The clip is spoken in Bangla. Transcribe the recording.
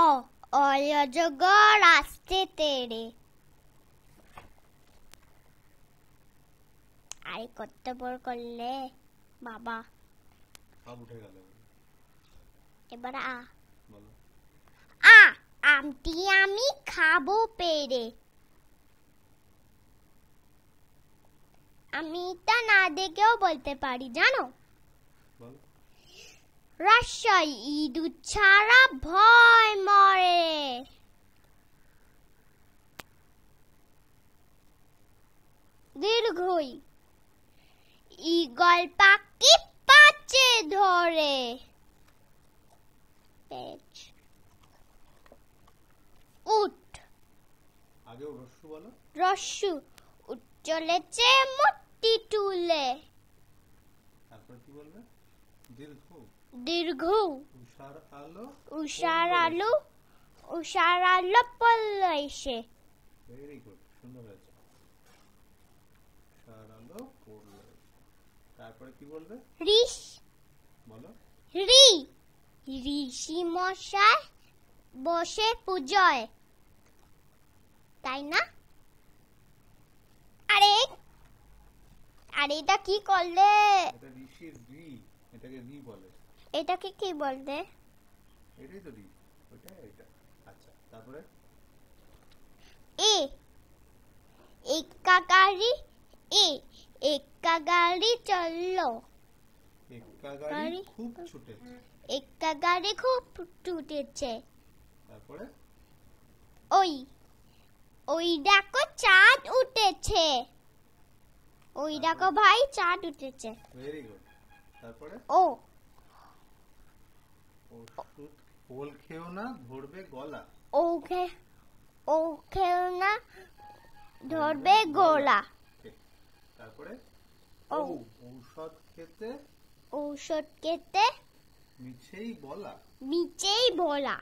o, আরে করলে বাবা উঠে গেল এবার আ আ আমটি আমি খাবো পেরে আমি তা না দেখেও বলতে পারি জানো রাশাই ইদু ছাড়া ভয় দীর্ঘই ইগল পাখি পাচে ধরে পেঁচ উট আগে রস্যু বলো রস্যু উট চলেছে মুটি তুলে তারপর কি বলবে দীর্ঘ দীর্ঘ উষার আলো উষার আলো উষার আলো পল্লাইছে ভেরি গুড সুন্দর হয়েছে সদানন্দ করলো তারপরে কি বলবে ঋষ বলো রি ঋষি মশাই বসে পূজয় তাই না আরে আরে এটা কি করলে এটা ঋষির রি এটাকে রি বলে এটাকে কি বলতে এটাই তো রি ওটা এটা আচ্ছা তারপরে একা গাড়ি চললো একা গাড়ি খুব ছুটেছে গাড়ি খুব তারপরে ওই ওই ডাকো চাঁদ উঠেছে ওই ডাকো ভাই চাঁদ উঠেছে ভেরি গুড তারপরে ও ওল খেও না ধরবে গলা ও খে ও খেও না ধরবে গলা তারপরে ঔষধ খেতে ঔষধ খেতে মিছেই বলা মিছেই বলা